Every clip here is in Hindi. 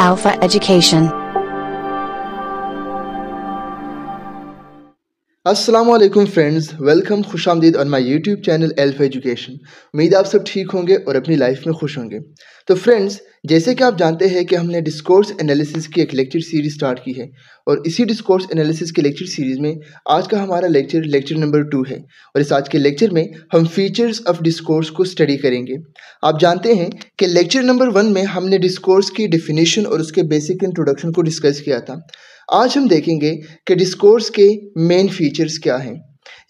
Alpha Education असलम फ्रेंड्स वेलकम खुश आमदीद on my YouTube channel Alpha Education उम्मीद आप सब ठीक होंगे और अपनी लाइफ में खुश होंगे तो फ्रेंड्स जैसे कि आप जानते हैं कि हमने डिस्कोर्स एनालिसिस की एक लेक्चर सीरीज़ स्टार्ट की है और इसी डिस्कोर्स एनालिसिस की लेक्चर सीरीज़ में आज का हमारा लेक्चर लेक्चर नंबर टू है और इस आज के लेक्चर में हम फीचर्स ऑफ डिस्कोर्स को स्टडी करेंगे आप जानते हैं कि लेक्चर नंबर वन में हमने डिस्कोर्स की डिफिनीशन और उसके बेसिक इंट्रोडक्शन को डिस्कस किया था आज हम देखेंगे कि डिस्कोर्स के मेन फीचर्स क्या हैं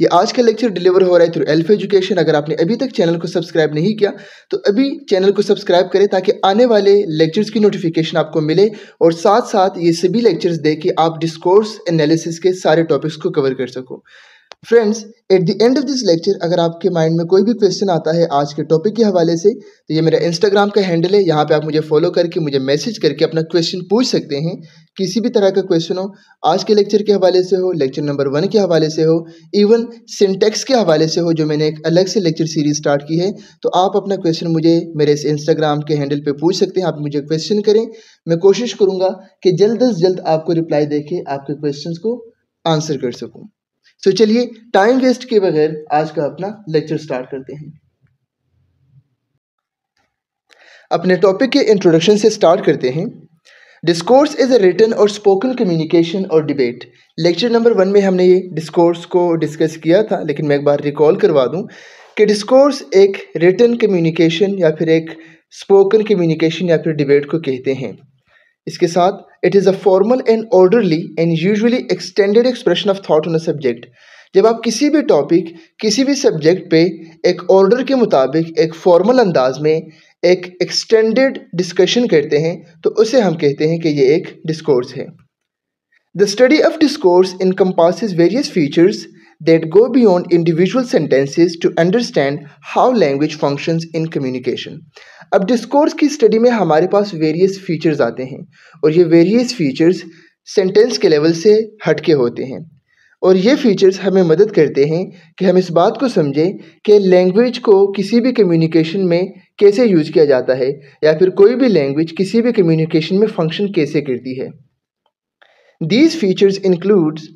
ये आज का लेक्चर डिलीवर हो रहा है थ्रू एल्फ एजुकेशन अगर आपने अभी तक चैनल को सब्सक्राइब नहीं किया तो अभी चैनल को सब्सक्राइब करें ताकि आने वाले लेक्चर्स की नोटिफिकेशन आपको मिले और साथ साथ ये सभी लेक्चर्स देख के आप डिस्कोर्स एनालिसिस के सारे टॉपिक्स को कवर कर सको friends at the end of this lecture अगर आपके माइंड में कोई भी क्वेश्चन आता है आज के टॉपिक के हवाले से तो ये मेरा इंस्टाग्राम का हैंडल है यहाँ पे आप मुझे फॉलो करके मुझे मैसेज करके अपना क्वेश्चन पूछ सकते हैं किसी भी तरह का क्वेश्चन हो आज के लेक्चर के हवाले से हो लेक्चर नंबर वन के हवाले से हो इवन सिंटेक्स के हवाले से हो जो मैंने एक अलग से लेक्चर सीरीज स्टार्ट की है तो आप अपना क्वेश्चन मुझे मेरे इस इंस्टाग्राम के हैंडल पर पूछ सकते हैं आप मुझे क्वेश्चन करें मैं कोशिश करूँगा कि जल्द अज जल्द आपको रिप्लाई दे के आपके क्वेश्चन को आंसर कर सकूँ सो चलिए टाइम वेस्ट के बगैर आज का अपना लेक्चर स्टार्ट करते हैं अपने टॉपिक के इंट्रोडक्शन से स्टार्ट करते हैं discourse is a written or spoken communication or debate lecture number one में हमने ये डिस्कोर्स को डिस्कस किया था लेकिन मैं एक बार रिकॉल करवा दूं कि डिस्कोर्स एक रिटर्न कम्युनिकेशन या फिर एक स्पोकन कम्युनिकेशन या फिर डिबेट को कहते हैं इसके साथ it is a formal and orderly and usually extended expression of thought on a subject जब आप किसी भी टॉपिक किसी भी सब्जेक्ट पे एक ऑर्डर के मुताबिक एक फॉर्मल अंदाज में एक एक्सटेंडेड डिस्कशन करते हैं तो उसे हम कहते हैं कि ये एक डिस्कोर्स है the study of discourse encompasses various features that go beyond individual sentences to understand how language functions in communication. अब डिस्कोर्स की स्टडी में हमारे पास वेरियस फीचर्स आते हैं और ये वेरियस फीचर्स सेंटेंस के लेवल से हटके होते हैं और ये फीचर्स हमें मदद करते हैं कि हम इस बात को समझें कि लैंग्वेज को किसी भी कम्युनिकेशन में कैसे यूज किया जाता है या फिर कोई भी लैंग्वेज किसी भी कम्युनिकेशन में फंक्शन कैसे करती है these features includes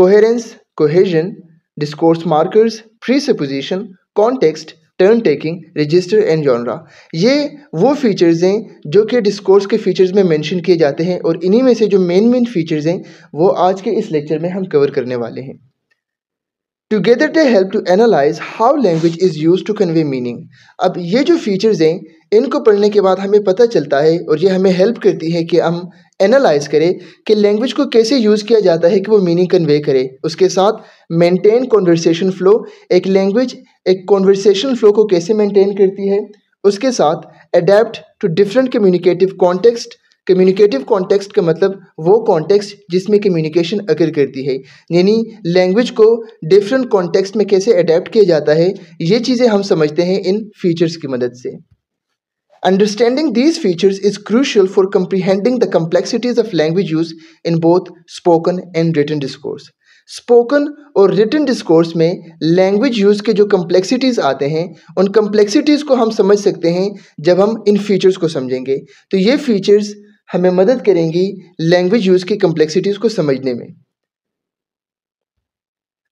coherence cohesion discourse markers presupposition context turn taking register and genre ये वो फीचर्स हैं जो कि डिस्कोर्स के फीचर्स में मेंशन किए जाते हैं और इन्हीं में से जो मेन मेन फीचर्स हैं वो आज के इस लेक्चर में हम कवर करने वाले हैं together they help to analyse how language is used to convey meaning अब ये जो फीचर्स हैं इनको पढ़ने के बाद हमें पता चलता है और ये हमें हेल्प करती है कि हम एनालाइज करे कि लैंग्वेज को कैसे यूज़ किया जाता है कि वो मीनिंग कन्वे करे उसके साथ मेंटेन कॉन्वर्सेशन फ्लो एक लैंग्वेज एक कॉन्वर्सेशन फ्लो को कैसे मेंटेन करती है उसके साथ adapt to different communicative context communicative context का मतलब वो कॉन्टेक्स्ट जिसमें कम्युनिकेशन अगर करती है यानी लैंग्वेज को डिफरेंट कॉन्टेक्स्ट में कैसे अडेप्ट किया जाता है ये चीज़ें हम समझते हैं इन फीचर्स की मदद से Understanding these features is crucial for comprehending the complexities of language use in both spoken and written discourse. Spoken और रिटन डिस्कोर्स में लैंग्वेज यूज़ के जो कम्प्लेक्सिटीज़ आते हैं उन कम्प्लेक्सिटीज़ को हम समझ सकते हैं जब हम इन फीचर्स को समझेंगे तो ये फीचर्स हमें मदद करेंगी लैंग्वेज यूज़ की कम्प्लेक्सिटीज़ को समझने में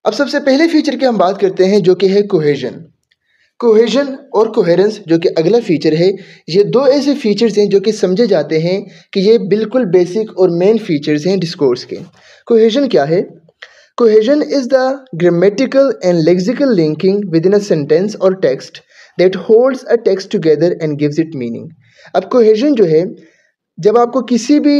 अब सबसे पहले फीचर की हम बात करते हैं जो कि है कोहेजन कोहेजन और कोहेरेंस जो कि अगला फीचर है ये दो ऐसे फीचर्स हैं जो कि समझे जाते हैं कि ये बिल्कुल बेसिक और मेन फीचर्स हैं डिस्कोर्स के कोहेजन क्या है cohesion is the grammatical and lexical linking within a sentence और text that holds a text together and gives it meaning अब कोहेजन जो है जब आपको किसी भी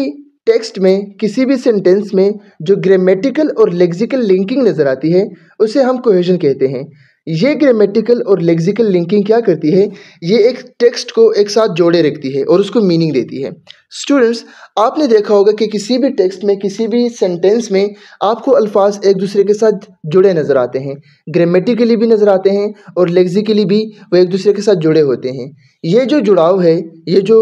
टेक्स्ट में किसी भी सेंटेंस में जो ग्रामेटिकल और लेक्सिकल लिंकिंग नज़र आती है उसे हम कोहेजन कहते हैं ये ग्रामेटिकल और लेक्सिकल लिंकिंग क्या करती है ये एक टेक्स्ट को एक साथ जोड़े रखती है और उसको मीनिंग देती है स्टूडेंट्स आपने देखा होगा कि किसी भी टेक्स्ट में किसी भी सेंटेंस में आपको अल्फाज एक दूसरे के साथ जुड़े नज़र आते हैं ग्रामेटिकली भी नज़र आते हैं और लेक्सिकली भी वो एक दूसरे के साथ जुड़े होते हैं ये जो जुड़ाव है ये जो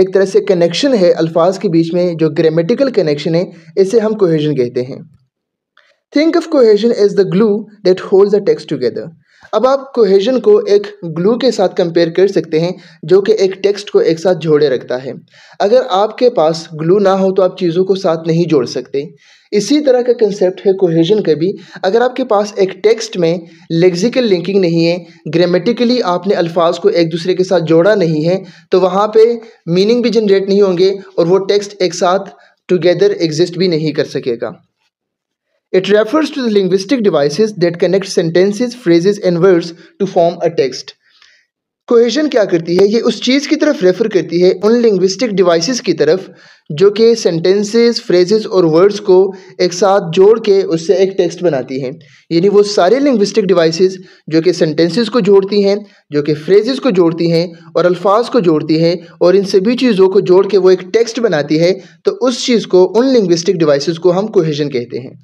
एक तरह से कनेक्शन है अल्फाज के बीच में जो ग्रामेटिकल कनेक्शन है इसे हम कोहेजन कहते हैं think of cohesion as the glue that hold the text together अब आप कोहेजन को एक ग्लू के साथ कंपेयर कर सकते हैं जो कि एक टेक्स्ट को एक साथ जोड़े रखता है अगर आपके पास ग्लू ना हो तो आप चीज़ों को साथ नहीं जोड़ सकते इसी तरह का कंसेप्ट है कोहेजन का भी अगर आपके पास एक टेक्स्ट में लेक्सिकल लिंकिंग नहीं है ग्रामेटिकली आपने अल्फाज को एक दूसरे के साथ जोड़ा नहीं है तो वहाँ पर मीनिंग भी जनरेट नहीं होंगे और वो टेक्स्ट एक साथ टुगेदर एग्जिस्ट भी नहीं कर सकेगा It refers to the linguistic devices that connect sentences, phrases and words to form a text. Cohesion क्या करती है ये उस चीज़ की तरफ रेफर करती है उन लिंग्विस्टिक डिवाइसेस की तरफ जो कि सेंटेंसेस फ्रेजेस और वर्ड्स को एक साथ जोड़ के उससे एक टेक्स्ट बनाती हैं यानी वो सारे लिंग्विस्टिक डिवाइसेस जो कि सेंटेंसेस को जोड़ती हैं जो कि फ्रेजेस को जोड़ती हैं और अल्फाज को जोड़ती हैं और इन सभी चीज़ों को जोड़ के वो एक टेक्स्ट बनाती है तो उस चीज़ को उन लिंग्विस्टिक डिवाइसेस को हम कोहेजन कहते हैं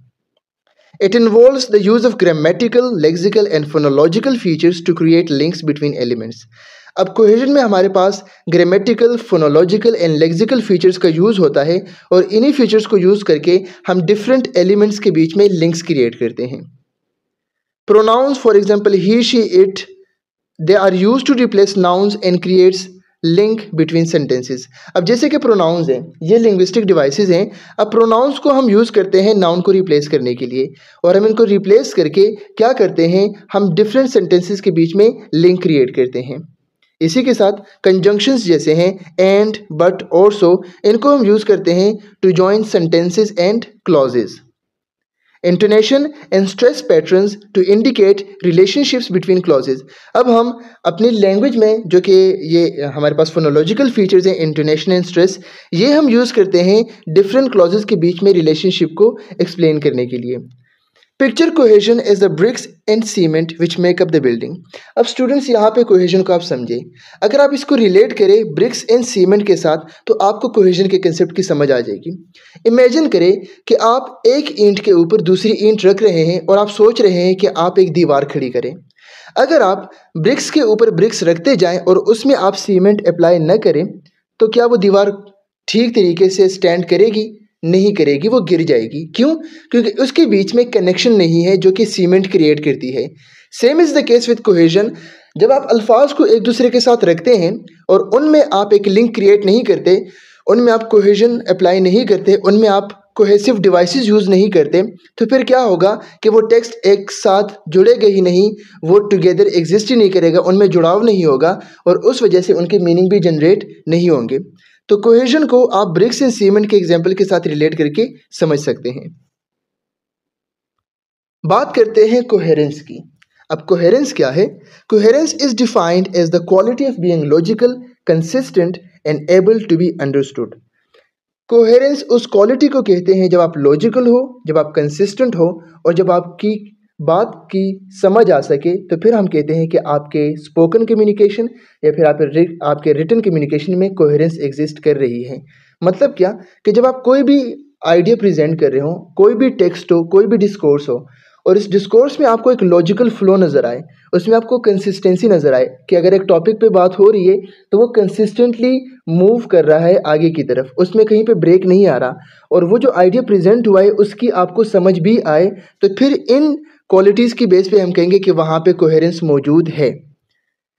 It involves the use of grammatical, lexical and phonological features to create links between elements. अब कोहेजन में हमारे पास grammatical phonological and lexical features का यूज़ होता है और इन्हीं फीचर्स को यूज़ करके हम डिफरेंट एलिमेंट्स के बीच में लिंक्स क्रिएट करते हैं pronouns for example he she it they are used to replace nouns and creates link between sentences अब जैसे कि प्रोनाउंस हैं ये लिंग्विस्टिक डिवाइसेस हैं अब प्रोनाउंस को हम यूज़ करते हैं नाउन को रिप्लेस करने के लिए और हम इनको रिप्लेस करके क्या करते हैं हम डिफरेंट सेंटेंसेस के बीच में लिंक क्रिएट करते हैं इसी के साथ कंजंक्शंस जैसे हैं एंड बट और सो इनको हम यूज़ करते हैं to join sentences and clauses intonation and stress pattern to indicate relationships between clauses अब हम अपनी लैंग्वेज में जो कि ये हमारे पास फोनोलॉजिकल फीचर्स हैं इंटोनेशन एंड स्ट्रेस ये हम यूज़ करते हैं डिफरेंट क्लॉजेज के बीच में रिलेशनशिप को एक्सप्लेन करने के लिए picture cohesion is the bricks and cement which make up the building अब स्टूडेंट्स यहाँ पे कोहेजन को आप समझें अगर आप इसको रिलेट करें ब्रिक्स एंड सीमेंट के साथ तो आपको कोहेजन के कंसेप्ट की समझ आ जाएगी इमेजिन करें कि आप एक ईंट के ऊपर दूसरी ईंट रख रहे हैं और आप सोच रहे हैं कि आप एक दीवार खड़ी करें अगर आप ब्रिक्स के ऊपर ब्रिक्स रखते जाएं और उसमें आप सीमेंट अप्लाई न करें तो क्या वो दीवार ठीक तरीके से स्टैंड करेगी नहीं करेगी वो गिर जाएगी क्यों क्योंकि उसके बीच में कनेक्शन नहीं है जो कि सीमेंट क्रिएट करती है same is the case with cohesion जब आप अल्फाज को एक दूसरे के साथ रखते हैं और उनमें आप एक लिंक क्रिएट नहीं करते उनमें आप कोहेजन अप्लाई नहीं करते उनमें आप कोहेसिव डिवाइसेस यूज़ नहीं करते तो फिर क्या होगा कि वो टेक्स्ट एक साथ जुड़ेगा ही नहीं वो टुगेदर एग्जिस्ट ही नहीं करेगा उनमें जुड़ाव नहीं होगा और उस वजह से उनके मीनिंग भी जनरेट नहीं होंगे तो कोहेजन को आप ब्रिक्स एंड सीमेंट के एग्जाम्पल के साथ रिलेट करके समझ सकते हैं बात करते हैं कोहेरेंस की अब कोहेरेंस क्या है coherence is defined as the quality of being logical consistent and able to be understood coherence उस क्वालिटी को कहते हैं जब आप लॉजिकल हो जब आप कंसिस्टेंट हो और जब आपकी बात की समझ आ सके तो फिर हम कहते हैं कि आपके स्पोकन कम्युनिकेशन या फिर आप आपके रिटर्न कम्युनिकेशन में कोहरेंस एग्जिस्ट कर रही है मतलब क्या कि जब आप कोई भी आइडिया प्रेजेंट कर रहे हो कोई भी टेक्स्ट हो कोई भी डिस्कोर्स हो और इस डिस्कोर्स में आपको एक लॉजिकल फ्लो नज़र आए उसमें आपको कंसिस्टेंसी नज़र आए कि अगर एक टॉपिक पे बात हो रही है तो वो कंसिस्टेंटली मूव कर रहा है आगे की तरफ उसमें कहीं पे ब्रेक नहीं आ रहा और वो जो आइडिया प्रेजेंट हुआ है उसकी आपको समझ भी आए तो फिर इन क्वालिटीज़ की बेस पे हम कहेंगे कि वहाँ पे कोहेरेंस मौजूद है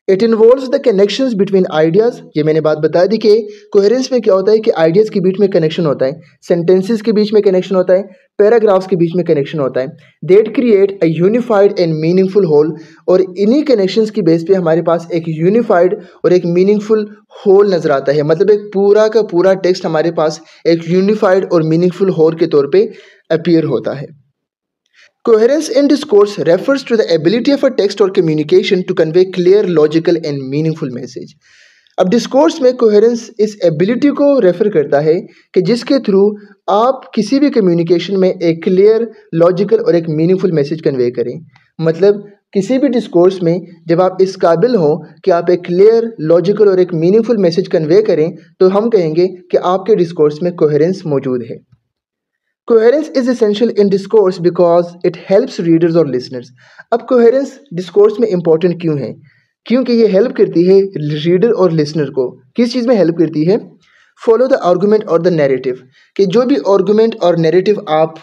it involve the connection between ideas ये मैंने बात बता दी कि कोहेरेंस में क्या होता है कि आइडियाज़ के बीच में कनेक्शन होता है सेंटेंसेज के बीच में कनेक्शन होता है पैराग्राफ्स के बीच में कनेक्शन होता है that create a unified and meaningful whole और इन्हीं कनेक्शन की बेस पे हमारे पास एक यूनिफाइड और एक मीनिंगफुल होल नज़र आता है मतलब एक पूरा का पूरा टेक्स्ट हमारे पास एक यूनिफाइड और मीनिंगफुल होल के तौर पर अपीयर होता है Coherence in discourse refers to the ability of a text or communication to convey clear, logical and meaningful message. अब डिस्कोर्स में कोहेरेंस इस एबिलिटी को रेफर करता है कि जिसके थ्रू आप किसी भी कम्युनिकेशन में एक क्लियर लॉजिकल और एक मीनिंगफुल मैसेज कन्वे करें मतलब किसी भी डिस्कोर्स में जब आप इस काबिल हों कि आप एक क्लियर लॉजिकल और एक मीनिंगफुल मैसेज कन्वे करें तो हम कहेंगे कि आपके डिस्कोर्स में कोहेरेंस मौजूद है coherence is essential in discourse because it helps readers और लिसनर्स अब कोहेरेंस डिस्कोर्स में इंपॉर्टेंट क्यों है क्योंकि ये हेल्प करती है रीडर और लिसनर को किस चीज़ में हेल्प करती है फॉलो द आर्गूमेंट और द नेरेटिव कि जो भी आर्गूमेंट और नेरेटिव आप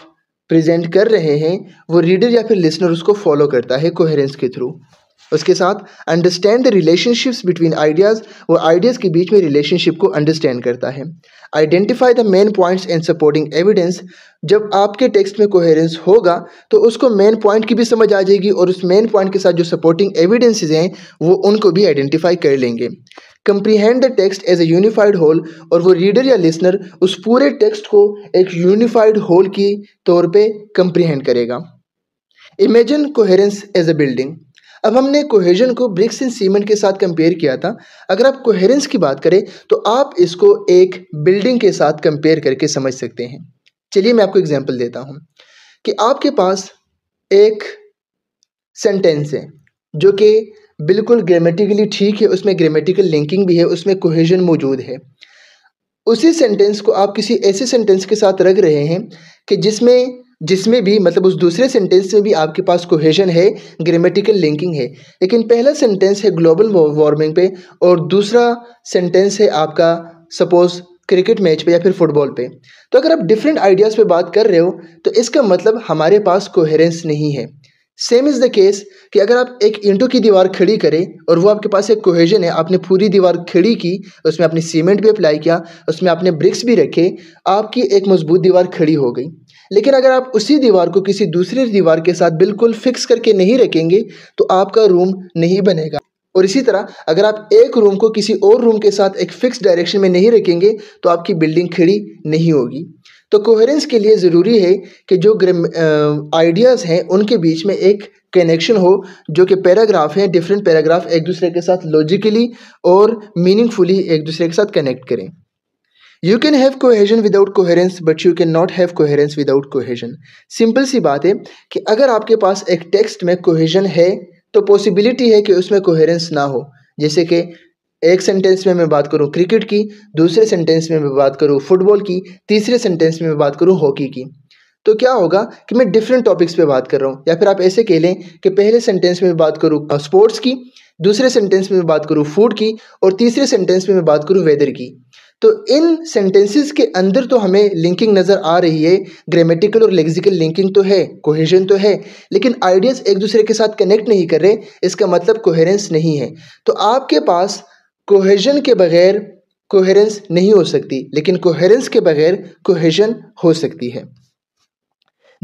प्रेजेंट कर रहे हैं वो रीडर या फिर लिसनर उसको फॉलो करता है कोहेरेंस के थ्रू उसके साथ understand the relationships between ideas वो आइडियाज़ के बीच में रिलेशनशिप को अंडरस्टैंड करता है identify the main points and supporting evidence जब आपके टेक्स्ट में कोहेरेंस होगा तो उसको मेन पॉइंट की भी समझ आ जाएगी और उस मेन पॉइंट के साथ जो सपोर्टिंग एविडेंसेज हैं वो उनको भी आइडेंटिफाई कर लेंगे comprehend the text as a unified whole और वो रीडर या लिसनर उस पूरे टेक्स्ट को एक यूनिफाइड होल की तौर पे कंप्रीहेंड करेगा imagine coherence as a building अब हमने कोहेजन को ब्रिक्स एंड सीमेंट के साथ कंपेयर किया था अगर आप कोहेरेंस की बात करें तो आप इसको एक बिल्डिंग के साथ कंपेयर करके समझ सकते हैं चलिए मैं आपको एग्जाम्पल देता हूँ कि आपके पास एक सेंटेंस है जो कि बिल्कुल ग्रामेटिकली ठीक है उसमें ग्रामेटिकल लिंकिंग भी है उसमें कोहेजन मौजूद है उसी सेंटेंस को आप किसी ऐसे सेंटेंस के साथ रख रहे हैं कि जिसमें जिसमें भी मतलब उस दूसरे सेंटेंस में भी आपके पास कोहेजन है ग्रामेटिकल लिंकिंग है लेकिन पहला सेंटेंस है ग्लोबल वार्मिंग पे और दूसरा सेंटेंस है आपका सपोज क्रिकेट मैच पे या फिर फुटबॉल पे तो अगर आप डिफरेंट आइडियाज़ पे बात कर रहे हो तो इसका मतलब हमारे पास कोहेरेंस नहीं है सेम इज़ द केस कि अगर आप एक ईंटों की दीवार खड़ी करें और वो आपके पास एक कोहेजन है आपने पूरी दीवार खड़ी की उसमें आपने सीमेंट भी अप्लाई किया उसमें आपने ब्रिक्स भी रखे आपकी एक मजबूत दीवार खड़ी हो गई लेकिन अगर आप उसी दीवार को किसी दूसरी दीवार के साथ बिल्कुल फिक्स करके नहीं रखेंगे तो आपका रूम नहीं बनेगा और इसी तरह अगर आप एक रूम को किसी और रूम के साथ एक फिक्स डायरेक्शन में नहीं रखेंगे तो आपकी बिल्डिंग खड़ी नहीं होगी तो कोहरेंस के लिए ज़रूरी है कि जो आइडियाज़ हैं उनके बीच में एक कनेक्शन हो जो कि पैराग्राफ हैं डिफरेंट पैराग्राफ एक दूसरे के साथ लॉजिकली और मीनिंगफुली एक दूसरे के साथ कनेक्ट करें you can have cohesion without coherence but you can not have coherence without cohesion simple सी बात है कि अगर आपके पास एक टेक्स्ट में कोहेजन है तो पॉसिबिलिटी है कि उसमें कोहेरेंस ना हो जैसे कि एक सेंटेंस में मैं बात करूँ क्रिकेट की दूसरे सेंटेंस में मैं बात करूँ फुटबॉल की तीसरे सेंटेंस में मैं बात करूँ हॉकी की तो क्या होगा कि मैं डिफरेंट टॉपिक्स पे बात कर रहा हूँ या फिर आप ऐसे कह लें कि पहले सेंटेंस में बात करूँ स्पोर्ट्स की दूसरे सेंटेंस में बात करूँ फूड की और तीसरे सेंटेंस में मैं बात करूँ वेदर की तो इन सेंटेंसेस के अंदर तो हमें लिंकिंग नज़र आ रही है ग्रामेटिकल और लेक्सिकल लिंकिंग तो है कोहेजन तो है लेकिन आइडियाज़ एक दूसरे के साथ कनेक्ट नहीं कर रहे इसका मतलब कोहेरेंस नहीं है तो आपके पास कोहेजन के बगैर कोहेरेंस नहीं हो सकती लेकिन कोहेरेंस के बगैर कोहेजन हो सकती है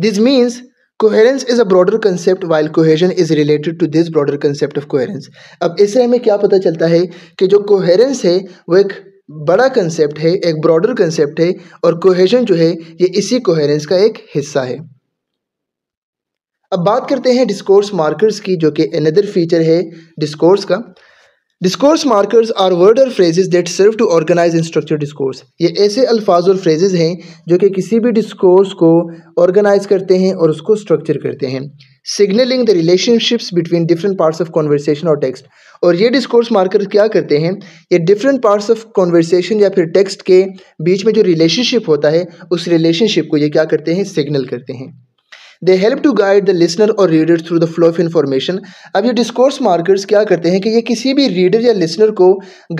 this means coherence is a broader concept while cohesion is related to this broader concept of coherence अब इससे हमें क्या पता चलता है कि जो कोहेरेंस है वो एक बड़ा कंसेप्ट है एक ब्रॉडर कंसेप्ट है और कोहेजन जो है ये इसी कोहेरेंस का एक हिस्सा है अब बात करते हैं डिस्कोर्स मार्कर्स की जो कि अनदर फीचर है डिस्कोर्स का डिस्कोर्स मार्कर्स आर वर्ड और phrases that serve to organise in structure discourse ये ऐसे अल्फाज और फ्रेजेज हैं जो कि किसी भी डिस्कोर्स को ऑर्गेनाइज करते हैं और उसको स्ट्रक्चर करते हैं signalling the relationships between different parts of conversation और टेक्स्ट और ये डिस्कोर्स मार्कर क्या करते हैं ये डिफरेंट पार्ट्स ऑफ कॉन्वर्सेशन या फिर टेक्स्ट के बीच में जो रिलेशनशिप होता है उस रिलेशनशिप को ये क्या करते हैं सिग्नल करते हैं they help to guide the listener और reader through the flow of information अब ये डिस्कोर्स मार्कर्स क्या करते हैं कि ये किसी भी रीडर या लिसनर को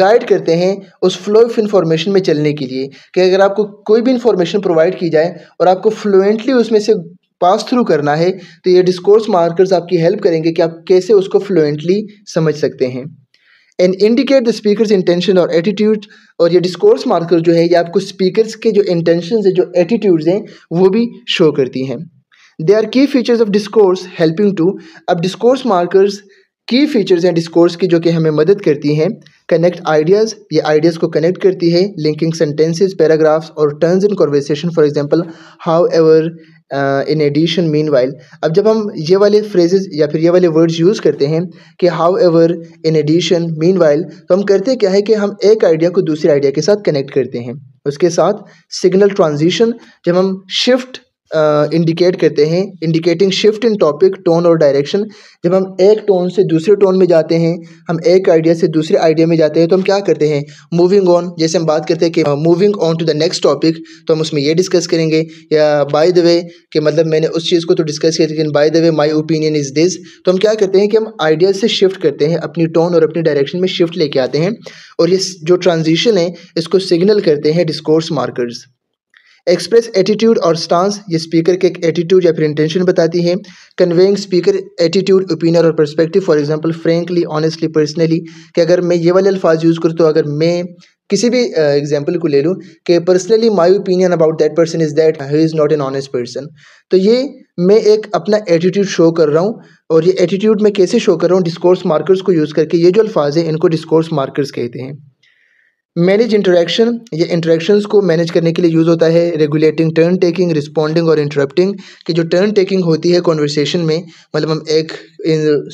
गाइड करते हैं उस फ्लो ऑफ इन्फॉर्मेशन में चलने के लिए कि अगर आपको कोई भी इन्फॉर्मेशन प्रोवाइड की जाए और आपको फ्लुएंटली उसमें से पास थ्रू करना है तो ये डिस्कोर्स मार्कर्स आपकी हेल्प करेंगे कि आप कैसे उसको फ्लुएंटली समझ सकते हैं and indicate the speaker intention और एटीट्यूड और ये डिस्कोर्स मार्कर जो है ये आपको स्पीकर के जो इंटेंशन है जो एटीट्यूड्स हैं वो भी शो करती हैं they are key features of discourse helping to अब डिस्कोर्स मार्कर्स की फीचर्स हैं डिस्कोर्स की जो कि हमें मदद करती हैं कनेक्ट आइडियाज़ ये आइडियाज़ को कनेक्ट करती है लिंकिंग सेंटेंसेस पैराग्राफ्स और turns in conversation for example however in addition meanwhile अब जब हम ये वाले फ्रेजेज या फिर ये वाले वर्ड्स यूज़ करते हैं कि however in addition meanwhile तो हम करते क्या है कि हम एक आइडिया को दूसरे आइडिया के साथ कनेक्ट करते हैं उसके साथ सिग्नल ट्रांजिशन जब हम शिफ्ट इंडिकेट करते हैं indicating shift in topic tone और डायरेक्शन जब हम एक टोन से दूसरे टोन में जाते हैं हम एक आइडिया से दूसरे आइडिया में जाते हैं तो हम क्या करते हैं मूविंग ऑन जैसे हम बात करते हैं कि moving on to the next topic तो हम उसमें ये डिस्कस करेंगे या बाय द वे कि मतलब मैंने उस चीज़ को तो डिस्कस किया लेकिन by the way my opinion is this तो हम क्या करते हैं कि हम आइडिया से शिफ्ट करते हैं अपनी टोन और अपनी डायरेक्शन में शिफ्ट लेके आते हैं और ये जो ट्रांजिशन है इसको सिग्नल करते हैं डिस्कोर्स मार्कर्स एक्सप्रेस एटीट्यूड और स्टांस ये स्पीकर के एक एटीट्यूड या फिर इंटेंशन बताती है कन्वेइंग स्पीकर एटीट्यूड ओपिनियन और perspective for example frankly honestly personally कि अगर मैं ये वाले अल्फाज यूज़ करूँ तो अगर मैं किसी भी एग्जाम्पल uh, को ले लूँ कि personally my opinion about that person is that he is not an honest person तो ये मैं एक अपना एटीट्यूड शो कर रहा हूँ और ये एटीट्यूड मैं कैसे शो कर रहा हूँ डिस्कोर्स मार्कर्स को यूज़ करके ये जो अल्फाज हैं इनको डिस्कोर्स मार्कर्स कहते हैं मैनेज इंटरेक्शन ये इंटरेक्शंस को मैनेज करने के लिए यूज़ होता है रेगुलेटिंग टर्न टेकिंग रिस्पॉन्डिंग और इंटरप्टिंग कि जो टर्न टेकिंग होती है कॉन्वर्सेशन में मतलब हम एक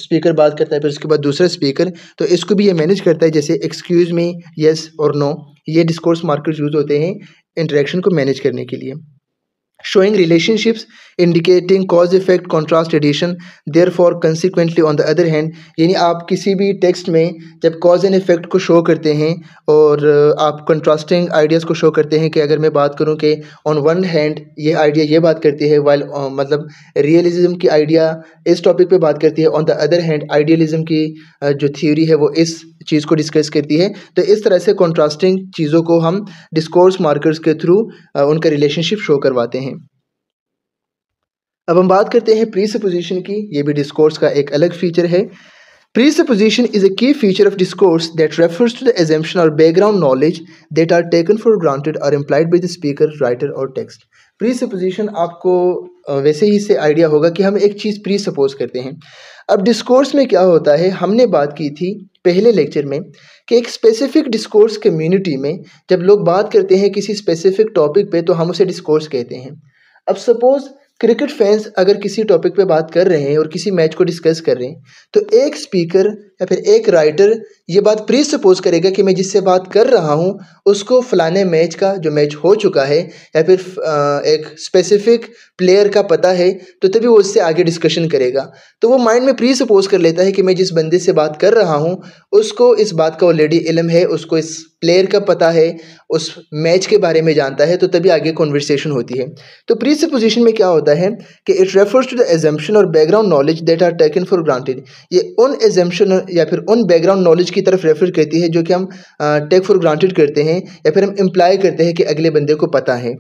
स्पीकर बात करता है फिर उसके बाद दूसरा स्पीकर तो इसको भी ये मैनेज करता है जैसे एक्सक्यूज़ में येस और नो ये डिस्कोर्स मार्कर्स यूज़ होते हैं इंटरेक्शन को मैनेज करने के लिए showing relationships indicating cause effect contrast addition therefore consequently on the other hand यानी आप किसी भी टेक्स्ट में जब कॉज एंड इफेक्ट को शो करते हैं और uh, आप कंट्रास्टिंग आइडियाज़ को शो करते हैं कि अगर मैं बात करूं कि ऑन वन हैंड ये आइडिया ये बात करती है वाइल uh, मतलब रियलिज्म की आइडिया इस टॉपिक पे बात करती है on the other hand idealism की uh, जो थ्योरी है वो इस चीज़ को डिस्कस करती है तो इस तरह से कॉन्ट्रास्टिंग चीज़ों को हम डिस्कोर्स मार्कर्स के थ्रू उनका रिलेशनशिप शो करवाते हैं अब हम बात करते हैं प्री सपोजिशन की ये भी डिस्कोर्स का एक अलग फीचर है pre supposition is a key feature of discourse that refers to the assumption और background knowledge that are taken for granted और implied by the speaker writer और टेक्स्ट प्री सपोजिशन आपको वैसे ही से आइडिया होगा कि हम एक चीज़ प्री सपोज करते हैं अब डिस्कोर्स में क्या होता है हमने बात की थी पहले लेक्चर में कि एक स्पेसिफिक डिस्कोर्स कम्युनिटी में जब लोग बात करते हैं किसी स्पेसिफिक टॉपिक पे तो हम उसे डिस्कोर्स कहते हैं अब सपोज़ क्रिकेट फैंस अगर किसी टॉपिक पे बात कर रहे हैं और किसी मैच को डिस्कस कर रहे हैं तो एक स्पीकर या फिर एक राइटर ये बात प्री सपोज करेगा कि मैं जिससे बात कर रहा हूँ उसको फलाने मैच का जो मैच हो चुका है या फिर एक स्पेसिफिक प्लेयर का पता है तो तभी वो उससे आगे डिस्कशन करेगा तो वो माइंड में प्री सपोज कर लेता है कि मैं जिस बंदे से बात कर रहा हूँ उसको इस बात का ऑलरेडी इलम है उसको इस प्लेयर का पता है उस मैच के बारे में जानता है तो तभी आगे कॉन्वर्सेशन होती है तो प्री सपोजिशन में क्या होता है कि it refers to the assumption और background knowledge that are taken for granted ये उन एजम्पन और या फिर उन बैकग्राउंड नॉलेज की तरफ रेफर करती है जो कि हम टेक फॉर ग्रांटेड करते हैं या फिर हम इम्प्लाई करते हैं कि अगले बंदे को पता है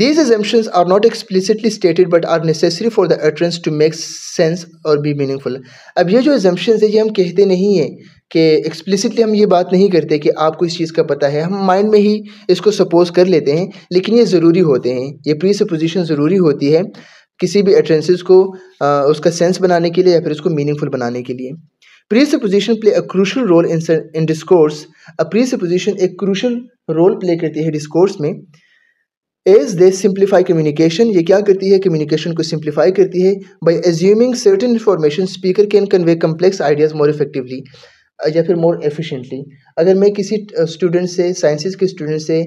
these assumptions are not explicitly stated but are necessary for the utterance to make sense और बी मीनिंगफुल अब ये जो एजम्पन्स है ये हम कहते नहीं हैं कि एक्सप्लिसिटली हम ये बात नहीं करते कि आपको इस चीज़ का पता है हम माइंड में ही इसको सपोज कर लेते हैं लेकिन ये ज़रूरी होते हैं ये प्री सपोजिशन ज़रूरी होती है किसी भी अटरेंसेस को आ, उसका सेंस बनाने के लिए या फिर उसको मीनिंगफुल बनाने के लिए presupposition play a crucial role in in discourse a presupposition एक क्रूशल रोल प्ले करती है डिस्कोर्स में एज दे सिंप्लीफाई कम्युनिकेशन ये क्या करती है कम्युनिकेशन को सिंप्लीफाई करती है by assuming certain information speaker can convey complex ideas more effectively या फिर मोर एफिशिएंटली अगर मैं किसी स्टूडेंट से साइंसिस के स्टूडेंट से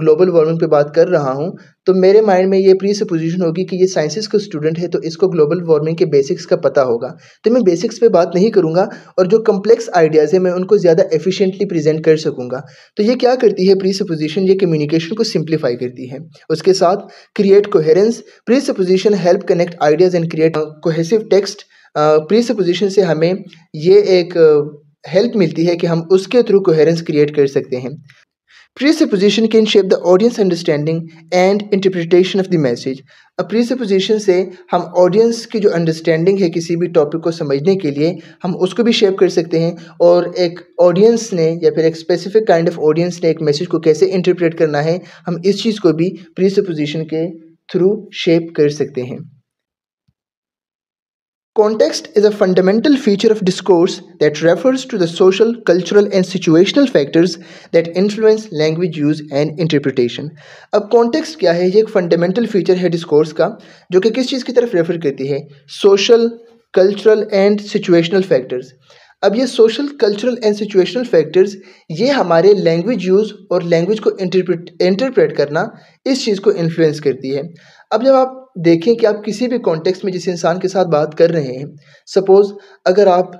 ग्लोबल वार्मिंग पे बात कर रहा हूँ तो मेरे माइंड में ये प्री सपोजिशन होगी कि ये साइंसिस का स्टूडेंट है तो इसको ग्लोबल वार्मिंग के बेसिक्स का पता होगा तो मैं बेसिक्स पे बात नहीं करूँगा और जो कम्प्लेक्स आइडियाज़ है मैं उनको ज़्यादा एफिशिएंटली प्रेजेंट कर सकूँगा तो ये क्या करती है प्री सपोजिशन ये कम्युनिकेशन को सिम्प्लीफाई करती है उसके साथ create coherence presupposition help connect ideas and create cohesive text presupposition से हमें ये एक uh, हेल्प मिलती है कि हम उसके थ्रू कोहेरेंस क्रिएट कर सकते हैं pre presupposition can shape the audience understanding and interpretation of the message अब प्री सपोजिशन से हम ऑडियंस की जो अंडरस्टैंडिंग है किसी भी टॉपिक को समझने के लिए हम उसको भी शेप कर सकते हैं और एक ऑडियंस ने या फिर एक स्पेसिफिक काइंड ऑफ ऑडियंस ने एक मैसेज को कैसे इंटरप्रेट करना है हम इस चीज़ को भी प्री सपोजिशन के थ्रू शेप कर सकते हैं Context is a fundamental feature of discourse that refers to the social, cultural, and situational factors that influence language use and interpretation. अब context क्या है ये एक fundamental feature है discourse का जो कि किस चीज़ की तरफ refer करती है social, cultural, and situational factors. अब ये social cultural and situational factors ये हमारे लैंग्वेज यूज़ और लैंग्वेज को इंटरप्रेट इंटरप्रेट करना इस चीज़ को इन्फ्लुएंस करती है अब जब आप देखें कि आप किसी भी कॉन्टेक्स्ट में जिस इंसान के साथ बात कर रहे हैं सपोज़ अगर आप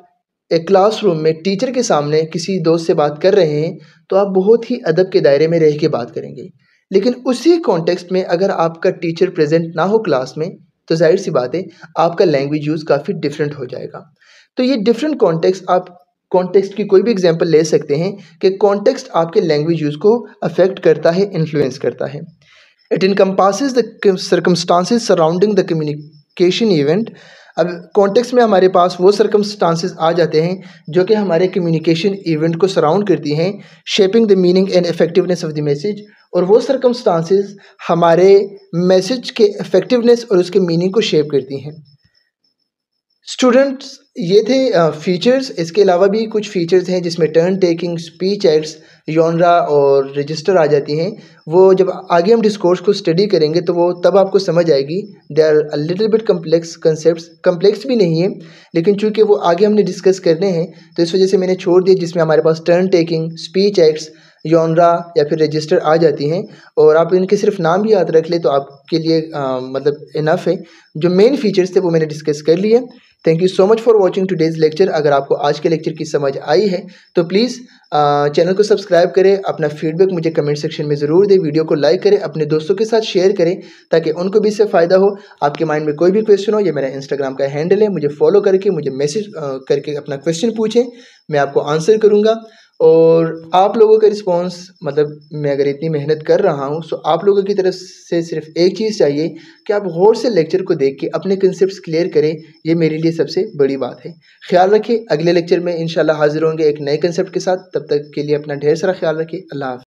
एक क्लासरूम में टीचर के सामने किसी दोस्त से बात कर रहे हैं तो आप बहुत ही अदब के दायरे में रह के बात करेंगे लेकिन उसी कॉन्टेक्स्ट में अगर आपका टीचर प्रेजेंट ना हो क्लास में तो जाहिर सी बात है आपका लैंग्वेज यूज़ काफ़ी डिफरेंट हो जाएगा तो ये डिफरेंट कॉन्टेक्स्ट आप कॉन्टेक्स्ट की कोई भी एग्जांपल ले सकते हैं कि कॉन्टेक्स्ट आपके लैंग्वेज यूज़ को अफेक्ट करता है इन्फ्लुएंस करता है it encompasses the circumstances surrounding the communication event अब कॉन्टेक्स्ट में हमारे पास वो सर्कमस्टांसिस आ जाते हैं जो कि हमारे कम्युनिकेशन इवेंट को सराउंड करती हैं shaping the meaning and effectiveness of the message और वो सर्कमस्टांसिस हमारे मैसेज के इफेक्टिवनेस और उसके मीनिंग को शेप करती हैं स्टूडेंट्स ये थे फीचर्स uh, इसके अलावा भी कुछ फीचर्स हैं जिसमें turn taking speech acts genre और रजिस्टर आ जाती हैं वो जब आगे हम डिस्कोर्स को स्टडी करेंगे तो वो तब आपको समझ आएगी they are a little bit complex concept complex भी नहीं है लेकिन चूंकि वो आगे हमने डिस्कस करने हैं तो इस वजह से मैंने छोड़ दिया जिसमें हमारे पास turn taking speech acts genre या फिर रजिस्टर आ जाती हैं और आप इनके सिर्फ नाम भी याद रख लें तो आपके लिए आ, मतलब इनफ है जो मेन फीचर्स थे वो मैंने डिस्कस कर लिए thank you so much for today's lecture अगर आपको आज के लेक्चर की समझ आई है तो प्लीज़ चैनल को सब्सक्राइब करें अपना फीडबैक मुझे कमेंट सेक्शन में ज़रूर दें वीडियो को लाइक करें अपने दोस्तों के साथ शेयर करें ताकि उनको भी इससे फ़ायदा हो आपके माइंड में कोई भी क्वेश्चन हो या मेरा इंस्टाग्राम का हैंडल है मुझे फॉलो करके मुझे मैसेज करके अपना क्वेश्चन पूछें मैं आपको आंसर करूँगा और आप लोगों का रिस्पॉन्स मतलब मैं अगर इतनी मेहनत कर रहा हूँ सो आप लोगों की तरफ से सिर्फ एक चीज़ चाहिए कि आप गौर से लेक्चर को देख के अपने कंसेप्ट क्लियर करें ये मेरे लिए सबसे बड़ी बात है ख्याल रखें अगले लेक्चर में इन हाज़िर होंगे एक नए कंसेप्ट के साथ तब तक के लिए अपना ढेर सारा ख्याल रखें अल्लाह